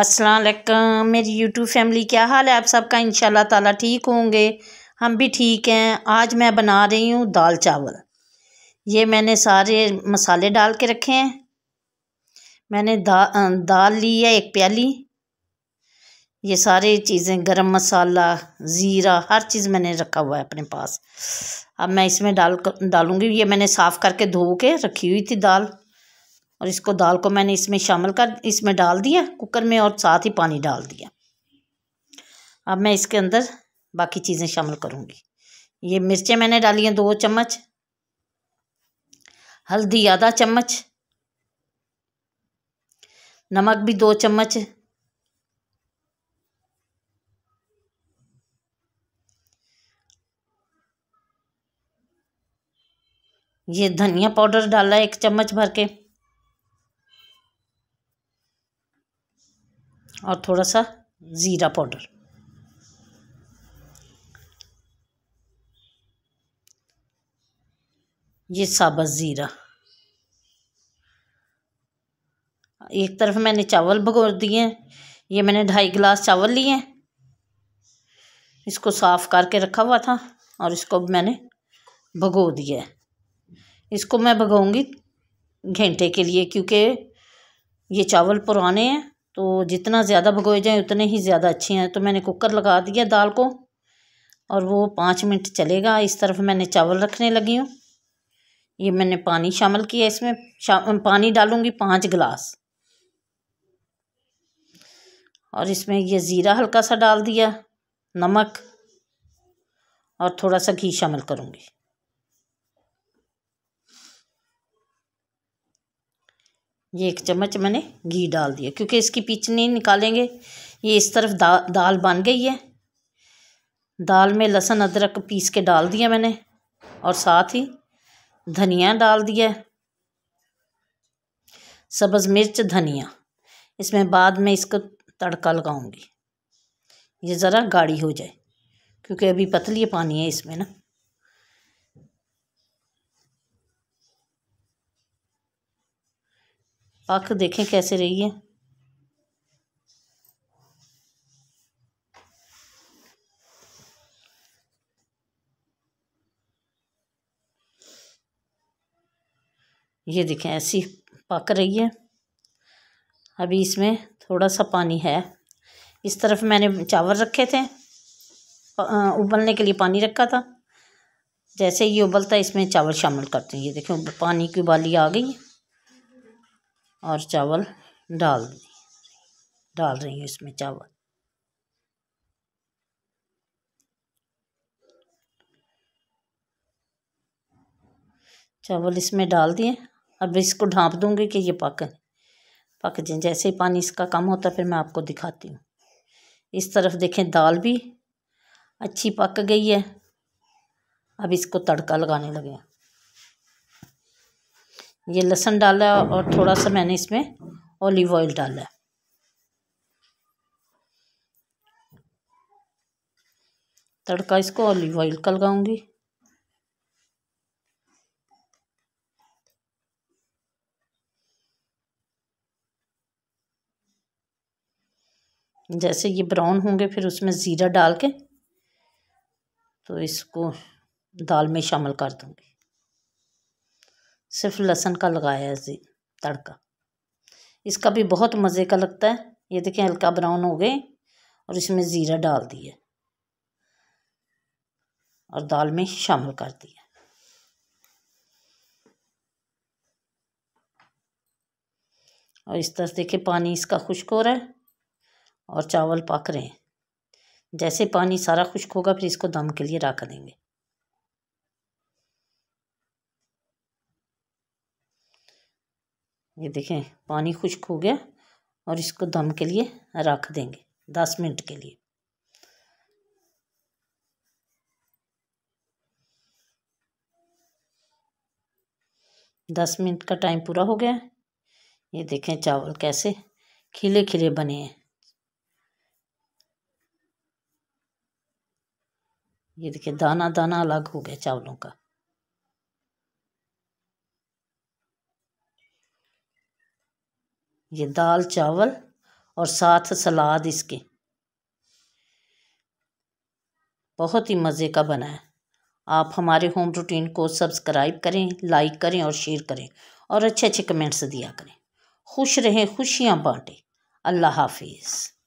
अस्सलाम मेरी YouTube family क्या हाल है आप सबका इन ताला ठीक होंगे हम भी ठीक हैं आज मैं बना रही हूँ दाल चावल ये मैंने सारे मसाले डाल के रखे हैं मैंने दा, दाल ली है एक प्याली ये सारे चीज़ें गरम मसाला ज़ीरा हर चीज़ मैंने रखा हुआ है अपने पास अब मैं इसमें डाल डालूँगी ये मैंने साफ़ करके धो के रखी हुई थी दाल और इसको दाल को मैंने इसमें शामिल कर इसमें डाल दिया कुकर में और साथ ही पानी डाल दिया अब मैं इसके अंदर बाकी चीज़ें शामिल करूँगी ये मिर्चें मैंने डाली हैं दो चम्मच हल्दी आधा चम्मच नमक भी दो चम्मच ये धनिया पाउडर डाला है एक चम्मच भर के और थोड़ा सा ज़ीरा पाउडर ये साबत ज़ीरा एक तरफ मैंने चावल भगो दिए हैं ये मैंने ढाई गिलास चावल लिए हैं इसको साफ़ करके रखा हुआ था और इसको मैंने भगो दिया है इसको मैं भगाऊंगी घंटे के लिए क्योंकि ये चावल पुराने हैं तो जितना ज़्यादा भगोए जाएँ उतने ही ज़्यादा अच्छे हैं तो मैंने कुकर लगा दिया दाल को और वो पाँच मिनट चलेगा इस तरफ मैंने चावल रखने लगी हूँ ये मैंने पानी शामिल किया इसमें शा, पानी डालूँगी पाँच गिलास और इसमें ये ज़ीरा हल्का सा डाल दिया नमक और थोड़ा सा घी शामिल करूँगी ये एक चम्मच मैंने घी डाल दिया क्योंकि इसकी नहीं निकालेंगे ये इस तरफ दा, दाल बन गई है दाल में लहसुन अदरक पीस के डाल दिया मैंने और साथ ही धनिया डाल दिया सब्ज़ मिर्च धनिया इसमें बाद में इसको तड़का लगाऊंगी ये ज़रा गाढ़ी हो जाए क्योंकि अभी पतली पानी है इसमें ना आँख देखें कैसे रही है ये देखें ऐसी पक रही है अभी इसमें थोड़ा सा पानी है इस तरफ मैंने चावल रखे थे उबलने के लिए पानी रखा था जैसे ये उबलता है इसमें चावल शामिल करते हैं ये देखें पानी की उबाली आ गई है और चावल डाल डाल रही हूँ इसमें चावल चावल इसमें डाल दिए अब इसको ढाँप दूँगी कि ये पक पक जाए जैसे ही पानी इसका कम होता फिर मैं आपको दिखाती हूँ इस तरफ देखें दाल भी अच्छी पक गई है अब इसको तड़का लगाने लगे हैं ये लहसुन डाला और थोड़ा सा मैंने इसमें ऑलिव ऑयल डाला तड़का इसको ऑलिव ऑयल का लगाऊंगी जैसे ये ब्राउन होंगे फिर उसमें ज़ीरा डाल के तो इसको दाल में शामिल कर दूंगी सिर्फ लहसुन का लगाया है जी तड़का इसका भी बहुत मज़े का लगता है ये देखें हल्का ब्राउन हो गए और इसमें ज़ीरा डाल दिया और दाल में शामिल कर दिया और इस तरह देखिए पानी इसका खुश्क हो रहा है और चावल पक रहे हैं जैसे पानी सारा खुश्क होगा फिर इसको दम के लिए रख देंगे ये देखें पानी खुश्क हो गया और इसको दम के लिए रख देंगे दस मिनट के लिए दस मिनट का टाइम पूरा हो गया ये देखें चावल कैसे खिले खिले बने हैं ये देखिए दाना दाना अलग हो गया चावलों का ये दाल चावल और साथ सलाद इसके बहुत ही मज़े का बना है आप हमारे होम रूटीन को सब्सक्राइब करें लाइक करें और शेयर करें और अच्छे अच्छे कमेंट्स दिया करें खुश रहें खुशियाँ बाँटें अल्लाह हाफिज़